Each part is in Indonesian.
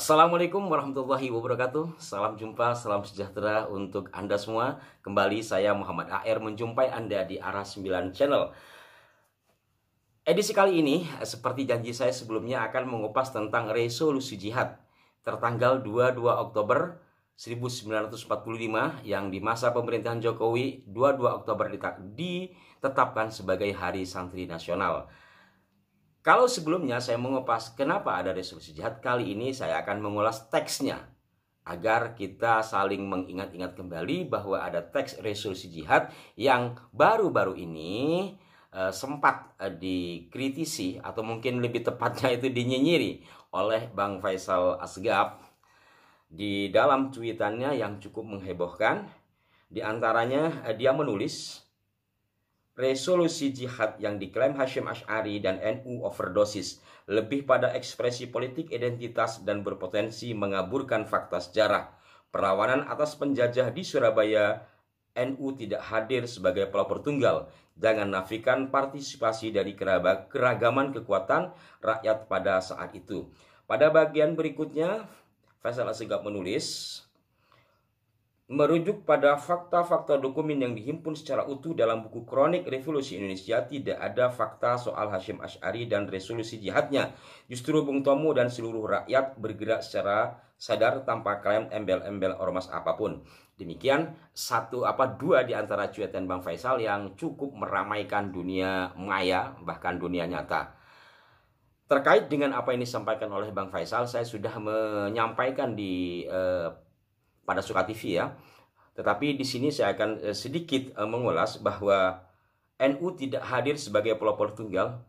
Assalamualaikum warahmatullahi wabarakatuh. Salam jumpa, salam sejahtera untuk Anda semua. Kembali saya Muhammad AR menjumpai Anda di Arah 9 Channel. Edisi kali ini, seperti janji saya sebelumnya akan mengupas tentang resolusi jihad tertanggal 22 Oktober 1945 yang di masa pemerintahan Jokowi 22 Oktober ditetapkan sebagai Hari Santri Nasional. Kalau sebelumnya saya mengupas kenapa ada resolusi jihad, kali ini saya akan mengulas teksnya agar kita saling mengingat-ingat kembali bahwa ada teks resolusi jihad yang baru-baru ini e, sempat e, dikritisi atau mungkin lebih tepatnya itu dinyinyiri oleh Bang Faisal Asgab di dalam cuitannya yang cukup menghebohkan di antaranya e, dia menulis resolusi jihad yang diklaim Hashim Ash'ari dan NU overdosis lebih pada ekspresi politik identitas dan berpotensi mengaburkan fakta sejarah. Perlawanan atas penjajah di Surabaya, NU tidak hadir sebagai pelopor tunggal. Jangan nafikan partisipasi dari keragaman kekuatan rakyat pada saat itu. Pada bagian berikutnya, Faisal Asegaf menulis, merujuk pada fakta-fakta dokumen yang dihimpun secara utuh dalam buku kronik revolusi Indonesia tidak ada fakta soal Hashim Ash'ari dan resolusi jihadnya. Justru Bung Tomo dan seluruh rakyat bergerak secara sadar tanpa klaim embel-embel ormas apapun. Demikian satu apa dua di antara cuitan Bang Faisal yang cukup meramaikan dunia maya bahkan dunia nyata. Terkait dengan apa yang disampaikan oleh Bang Faisal, saya sudah menyampaikan di eh, pada suka TV ya. Tetapi di sini saya akan eh, sedikit eh, mengulas bahwa NU tidak hadir sebagai pelopor tunggal.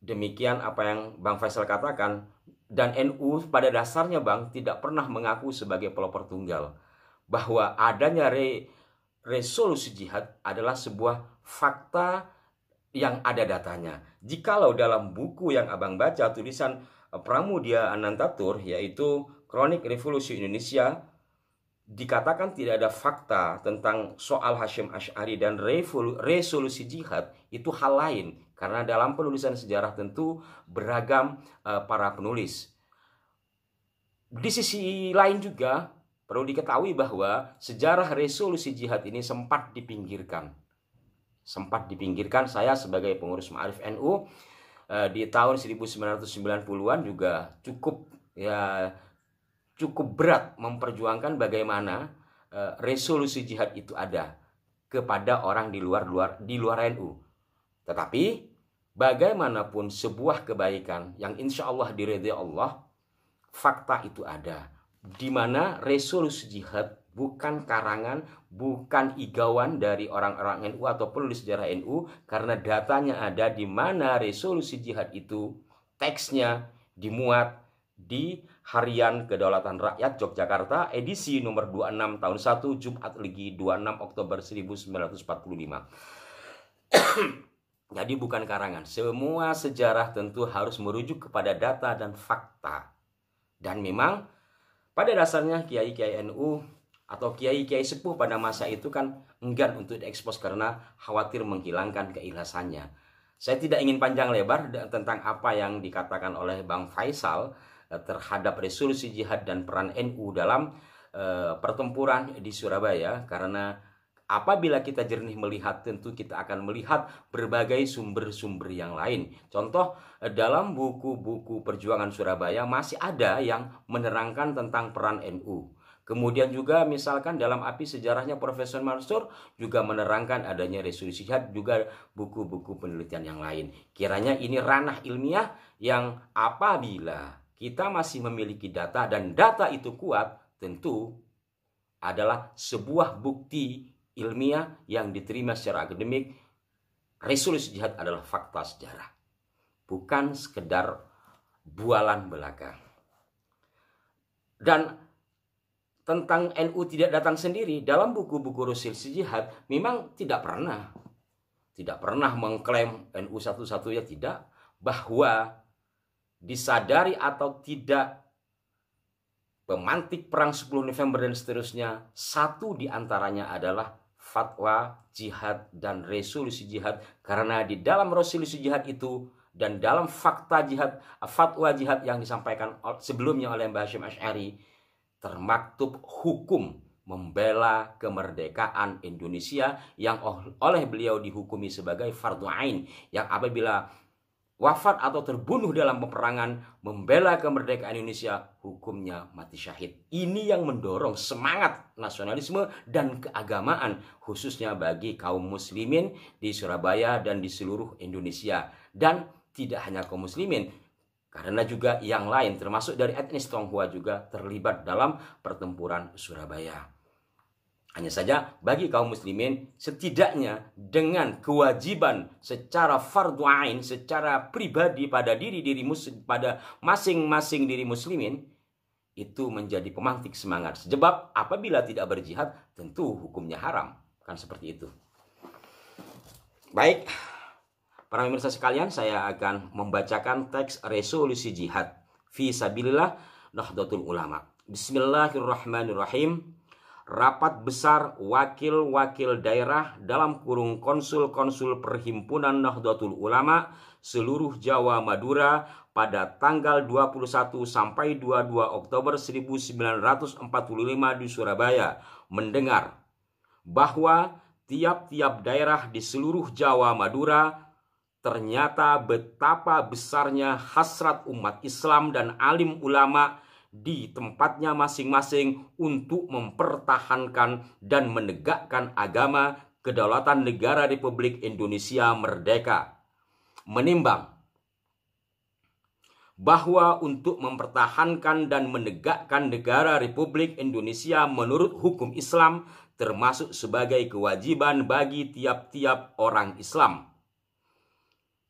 Demikian apa yang Bang Faisal katakan dan NU pada dasarnya Bang tidak pernah mengaku sebagai pelopor tunggal bahwa adanya re resolusi jihad adalah sebuah fakta yang ada datanya. Jikalau dalam buku yang Abang baca tulisan eh, Pramudia Anantatur yaitu Kronik Revolusi Indonesia dikatakan tidak ada fakta tentang soal Hashim Ash'ari dan resolusi jihad itu hal lain karena dalam penulisan sejarah tentu beragam uh, para penulis. Di sisi lain juga perlu diketahui bahwa sejarah resolusi jihad ini sempat dipinggirkan. Sempat dipinggirkan saya sebagai pengurus Ma'arif NU uh, eh, di tahun 1990-an juga cukup ya cukup berat memperjuangkan bagaimana eh, resolusi jihad itu ada kepada orang di luar luar di luar NU. Tetapi bagaimanapun sebuah kebaikan yang insya Allah diridhai Allah, fakta itu ada. Di mana resolusi jihad bukan karangan, bukan igawan dari orang-orang NU atau penulis sejarah NU karena datanya ada di mana resolusi jihad itu teksnya dimuat di Harian Kedaulatan Rakyat Yogyakarta edisi nomor 26 tahun 1 Jumat Legi 26 Oktober 1945. Jadi bukan karangan. Semua sejarah tentu harus merujuk kepada data dan fakta. Dan memang pada dasarnya kiai-kiai NU atau kiai-kiai sepuh pada masa itu kan enggan untuk diekspos karena khawatir menghilangkan keilasannya. Saya tidak ingin panjang lebar tentang apa yang dikatakan oleh Bang Faisal, Eh, terhadap resolusi jihad dan peran NU dalam e, pertempuran di Surabaya karena apabila kita jernih melihat tentu kita akan melihat berbagai sumber-sumber yang lain. Contoh eh, dalam buku-buku perjuangan Surabaya masih ada yang menerangkan tentang peran NU. Kemudian juga misalkan dalam api sejarahnya Profesor Mansur juga menerangkan adanya resolusi jihad juga buku-buku penelitian yang lain. Kiranya ini ranah ilmiah yang apabila kita masih memiliki data dan data itu kuat, tentu adalah sebuah bukti ilmiah yang diterima secara akademik. Resolusi jihad adalah fakta sejarah, bukan sekedar bualan belaka. Dan tentang NU tidak datang sendiri dalam buku-buku resolusi jihad memang tidak pernah tidak pernah mengklaim NU satu-satunya tidak bahwa disadari atau tidak pemantik perang 10 November dan seterusnya satu diantaranya adalah fatwa jihad dan resolusi jihad karena di dalam resolusi jihad itu dan dalam fakta jihad fatwa jihad yang disampaikan sebelumnya oleh Mbah Hashim Ash'ari termaktub hukum membela kemerdekaan Indonesia yang oleh beliau dihukumi sebagai fardu ain yang apabila wafat atau terbunuh dalam peperangan membela kemerdekaan Indonesia hukumnya mati syahid. Ini yang mendorong semangat nasionalisme dan keagamaan khususnya bagi kaum muslimin di Surabaya dan di seluruh Indonesia dan tidak hanya kaum muslimin karena juga yang lain termasuk dari etnis Tionghoa juga terlibat dalam pertempuran Surabaya. Hanya saja bagi kaum muslimin setidaknya dengan kewajiban secara fardu ain secara pribadi pada diri diri muslim pada masing-masing diri muslimin itu menjadi pemantik semangat. Sebab apabila tidak berjihad tentu hukumnya haram. Kan seperti itu. Baik, para pemirsa sekalian, saya akan membacakan teks resolusi jihad fi sabilillah Nahdlatul Ulama. Bismillahirrahmanirrahim rapat besar wakil-wakil daerah dalam kurung konsul-konsul perhimpunan Nahdlatul Ulama seluruh Jawa Madura pada tanggal 21 sampai 22 Oktober 1945 di Surabaya mendengar bahwa tiap-tiap daerah di seluruh Jawa Madura ternyata betapa besarnya hasrat umat Islam dan alim ulama' di tempatnya masing-masing untuk mempertahankan dan menegakkan agama kedaulatan negara Republik Indonesia merdeka. Menimbang bahwa untuk mempertahankan dan menegakkan negara Republik Indonesia menurut hukum Islam termasuk sebagai kewajiban bagi tiap-tiap orang Islam.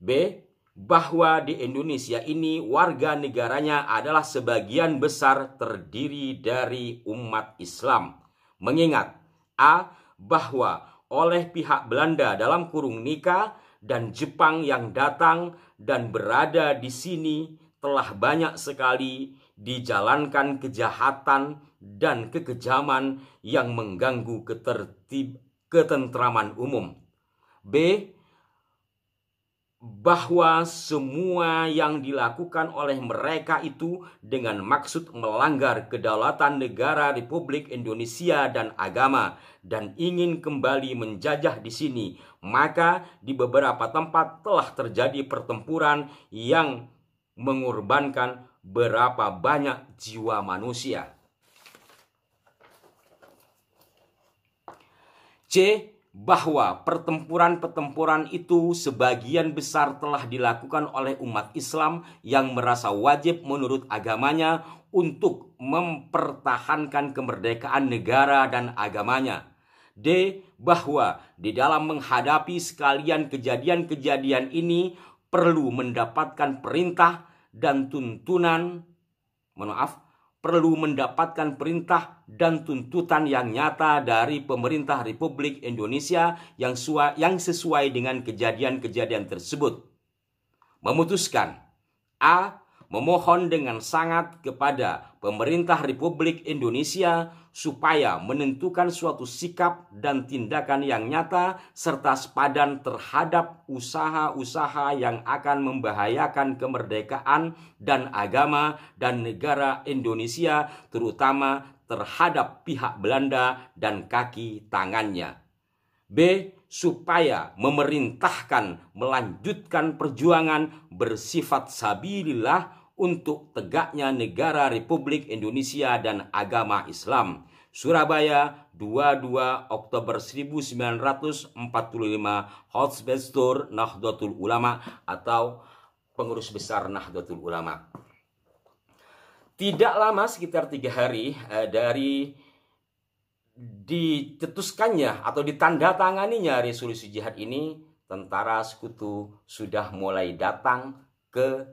B bahwa di Indonesia ini warga negaranya adalah sebagian besar terdiri dari umat Islam. Mengingat A. bahwa oleh pihak Belanda dalam kurung nikah dan Jepang yang datang dan berada di sini telah banyak sekali dijalankan kejahatan dan kekejaman yang mengganggu ketertib ketentraman umum. B bahwa semua yang dilakukan oleh mereka itu dengan maksud melanggar kedaulatan negara Republik Indonesia dan agama dan ingin kembali menjajah di sini, maka di beberapa tempat telah terjadi pertempuran yang mengorbankan berapa banyak jiwa manusia. C bahwa pertempuran-pertempuran itu sebagian besar telah dilakukan oleh umat Islam yang merasa wajib menurut agamanya untuk mempertahankan kemerdekaan negara dan agamanya. D. Bahwa di dalam menghadapi sekalian kejadian-kejadian ini perlu mendapatkan perintah dan tuntunan, maaf, perlu mendapatkan perintah dan tuntutan yang nyata dari pemerintah Republik Indonesia yang, sua, yang sesuai dengan kejadian-kejadian tersebut. Memutuskan A memohon dengan sangat kepada pemerintah Republik Indonesia supaya menentukan suatu sikap dan tindakan yang nyata serta sepadan terhadap usaha-usaha yang akan membahayakan kemerdekaan dan agama dan negara Indonesia terutama terhadap pihak Belanda dan kaki tangannya. B. Supaya memerintahkan melanjutkan perjuangan bersifat sabilillah untuk tegaknya negara Republik Indonesia dan agama Islam. Surabaya 22 Oktober 1945 Hotsbestur Nahdlatul Ulama atau pengurus besar Nahdlatul Ulama. Tidak lama sekitar tiga hari eh, dari dicetuskannya atau ditandatanganinya resolusi jihad ini, tentara sekutu sudah mulai datang ke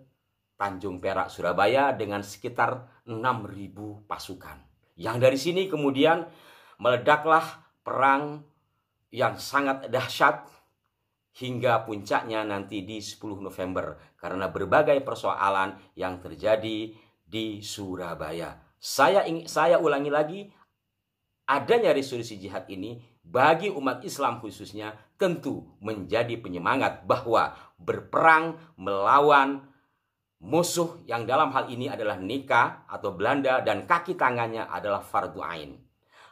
Tanjung Perak Surabaya dengan sekitar 6.000 pasukan. Yang dari sini kemudian meledaklah perang yang sangat dahsyat hingga puncaknya nanti di 10 November karena berbagai persoalan yang terjadi di Surabaya. Saya ingin saya ulangi lagi adanya resolusi jihad ini bagi umat Islam khususnya tentu menjadi penyemangat bahwa berperang melawan Musuh yang dalam hal ini adalah nikah atau Belanda dan kaki tangannya adalah Fardu Ain.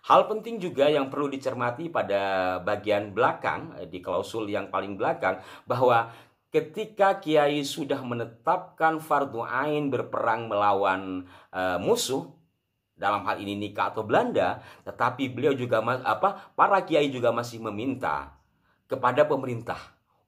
Hal penting juga yang perlu dicermati pada bagian belakang, eh, di klausul yang paling belakang, bahwa ketika Kiai sudah menetapkan Fardu Ain berperang melawan e, musuh, dalam hal ini nikah atau Belanda, tetapi beliau juga apa para kiai juga masih meminta kepada pemerintah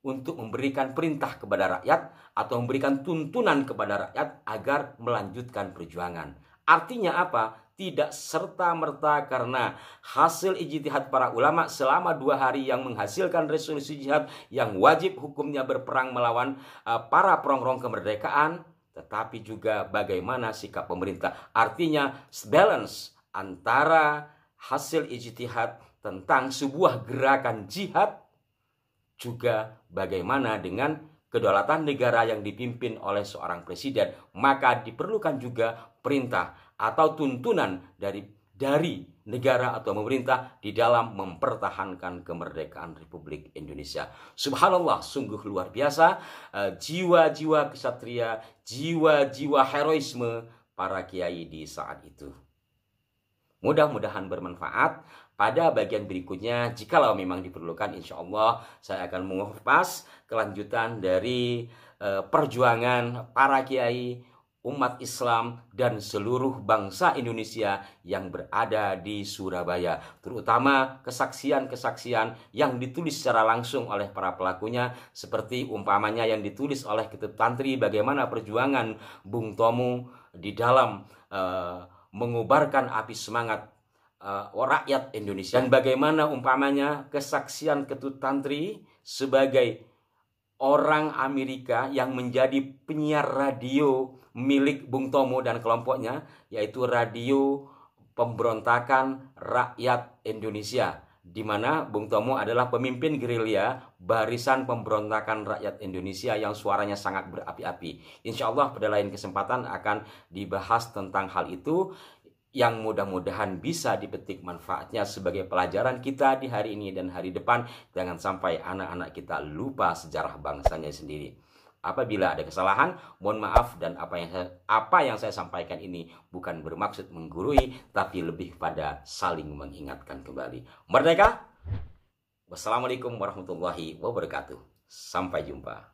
untuk memberikan perintah kepada rakyat atau memberikan tuntunan kepada rakyat agar melanjutkan perjuangan. Artinya apa? Tidak serta-merta karena hasil ijtihad para ulama selama dua hari yang menghasilkan resolusi jihad yang wajib hukumnya berperang melawan uh, para perongrong kemerdekaan, tetapi juga bagaimana sikap pemerintah. Artinya balance antara hasil ijtihad tentang sebuah gerakan jihad juga bagaimana dengan kedaulatan negara yang dipimpin oleh seorang presiden, maka diperlukan juga perintah atau tuntunan dari dari negara atau pemerintah di dalam mempertahankan kemerdekaan Republik Indonesia. Subhanallah, sungguh luar biasa eh, jiwa-jiwa kesatria, jiwa-jiwa heroisme para kiai di saat itu. Mudah-mudahan bermanfaat pada bagian berikutnya jikalau memang diperlukan insya Allah saya akan mengupas kelanjutan dari uh, perjuangan para kiai umat Islam dan seluruh bangsa Indonesia yang berada di Surabaya terutama kesaksian-kesaksian yang ditulis secara langsung oleh para pelakunya seperti umpamanya yang ditulis oleh Ketut Tantri bagaimana perjuangan Bung Tomo di dalam uh, mengubarkan api semangat uh, rakyat Indonesia dan bagaimana umpamanya kesaksian Ketut Tantri sebagai orang Amerika yang menjadi penyiar radio milik Bung Tomo dan kelompoknya yaitu radio pemberontakan rakyat Indonesia di mana Bung Tomo adalah pemimpin gerilya barisan pemberontakan rakyat Indonesia yang suaranya sangat berapi-api. Insya Allah pada lain kesempatan akan dibahas tentang hal itu yang mudah-mudahan bisa dipetik manfaatnya sebagai pelajaran kita di hari ini dan hari depan. Jangan sampai anak-anak kita lupa sejarah bangsanya sendiri. Apabila ada kesalahan, mohon maaf dan apa yang saya, apa yang saya sampaikan ini bukan bermaksud menggurui, tapi lebih pada saling mengingatkan kembali. Merdeka! Wassalamualaikum warahmatullahi wabarakatuh. Sampai jumpa.